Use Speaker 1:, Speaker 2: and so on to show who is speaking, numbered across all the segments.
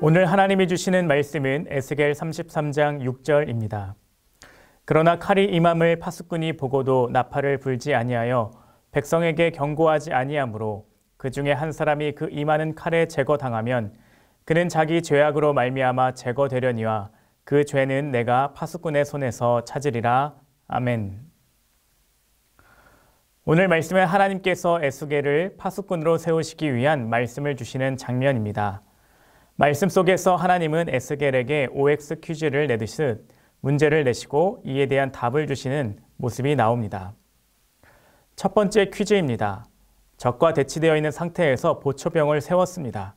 Speaker 1: 오늘 하나님이 주시는 말씀은 에스겔 33장 6절입니다. 그러나 칼이 임함을 파수꾼이 보고도 나팔을 불지 아니하여 백성에게 경고하지 아니하므로 그 중에 한 사람이 그 임하는 칼에 제거당하면 그는 자기 죄악으로 말미암아 제거되려니와 그 죄는 내가 파수꾼의 손에서 찾으리라. 아멘. 오늘 말씀은 하나님께서 에스겔을 파수꾼으로 세우시기 위한 말씀을 주시는 장면입니다. 말씀 속에서 하나님은 에스겔에게 OX 퀴즈를 내듯이 문제를 내시고 이에 대한 답을 주시는 모습이 나옵니다. 첫 번째 퀴즈입니다. 적과 대치되어 있는 상태에서 보초병을 세웠습니다.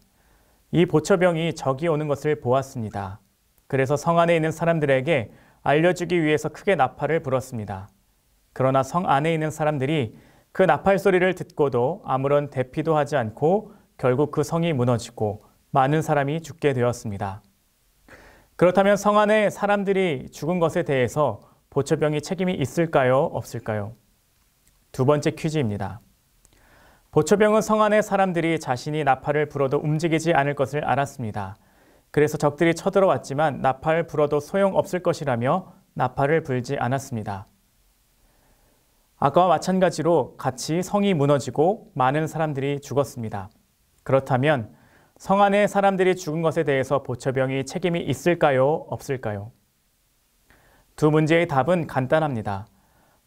Speaker 1: 이 보초병이 적이 오는 것을 보았습니다. 그래서 성 안에 있는 사람들에게 알려주기 위해서 크게 나팔을 불었습니다. 그러나 성 안에 있는 사람들이 그 나팔 소리를 듣고도 아무런 대피도 하지 않고 결국 그 성이 무너지고 많은 사람이 죽게 되었습니다. 그렇다면 성 안에 사람들이 죽은 것에 대해서 보초병이 책임이 있을까요? 없을까요? 두 번째 퀴즈입니다. 보초병은 성안에 사람들이 자신이 나팔을 불어도 움직이지 않을 것을 알았습니다. 그래서 적들이 쳐들어왔지만 나팔 불어도 소용없을 것이라며 나팔을 불지 않았습니다. 아까와 마찬가지로 같이 성이 무너지고 많은 사람들이 죽었습니다. 그렇다면 성 안에 사람들이 죽은 것에 대해서 보처병이 책임이 있을까요? 없을까요? 두 문제의 답은 간단합니다.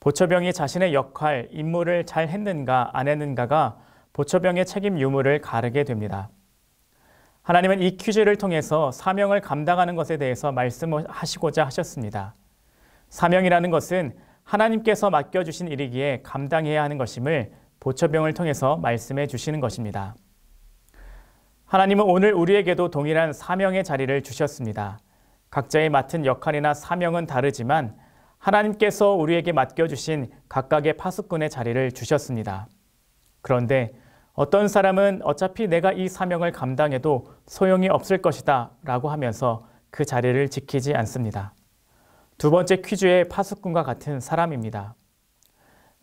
Speaker 1: 보처병이 자신의 역할, 임무를 잘 했는가 안 했는가가 보처병의 책임 유무를 가르게 됩니다. 하나님은 이 퀴즈를 통해서 사명을 감당하는 것에 대해서 말씀하시고자 하셨습니다. 사명이라는 것은 하나님께서 맡겨주신 일이기에 감당해야 하는 것임을 보초병을 통해서 말씀해 주시는 것입니다. 하나님은 오늘 우리에게도 동일한 사명의 자리를 주셨습니다. 각자의 맡은 역할이나 사명은 다르지만 하나님께서 우리에게 맡겨주신 각각의 파수꾼의 자리를 주셨습니다. 그런데 어떤 사람은 어차피 내가 이 사명을 감당해도 소용이 없을 것이다 라고 하면서 그 자리를 지키지 않습니다. 두 번째 퀴즈의 파수꾼과 같은 사람입니다.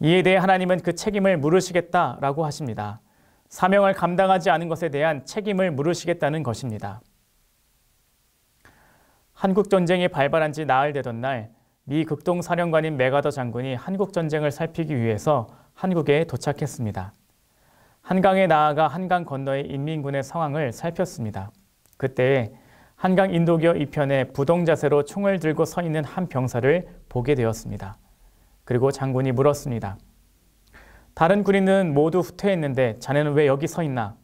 Speaker 1: 이에 대해 하나님은 그 책임을 물으시겠다 라고 하십니다. 사명을 감당하지 않은 것에 대한 책임을 물으시겠다는 것입니다. 한국전쟁이 발발한 지 나흘 되던 날, 미 극동사령관인 메가더 장군이 한국전쟁을 살피기 위해서 한국에 도착했습니다. 한강에 나아가 한강 건너의 인민군의 상황을 살폈습니다. 그때 한강 인도교 2편에 부동자세로 총을 들고 서 있는 한 병사를 보게 되었습니다. 그리고 장군이 물었습니다. 다른 군인은 모두 후퇴했는데 자네는 왜 여기 서 있나?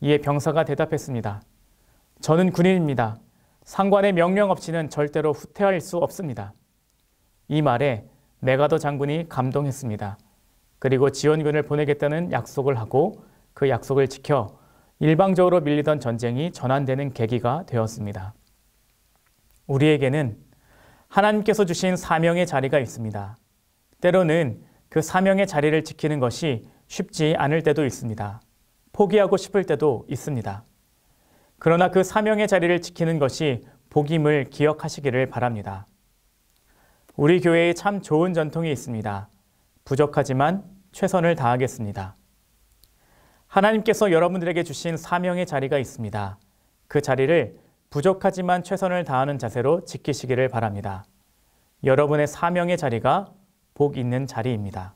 Speaker 1: 이에 병사가 대답했습니다. 저는 군인입니다. 상관의 명령 없이는 절대로 후퇴할 수 없습니다. 이 말에 메가더 장군이 감동했습니다. 그리고 지원군을 보내겠다는 약속을 하고 그 약속을 지켜 일방적으로 밀리던 전쟁이 전환되는 계기가 되었습니다. 우리에게는 하나님께서 주신 사명의 자리가 있습니다. 때로는 그 사명의 자리를 지키는 것이 쉽지 않을 때도 있습니다. 포기하고 싶을 때도 있습니다. 그러나 그 사명의 자리를 지키는 것이 복임을 기억하시기를 바랍니다. 우리 교회에 참 좋은 전통이 있습니다. 부족하지만 최선을 다하겠습니다. 하나님께서 여러분들에게 주신 사명의 자리가 있습니다. 그 자리를 부족하지만 최선을 다하는 자세로 지키시기를 바랍니다. 여러분의 사명의 자리가 복 있는 자리입니다.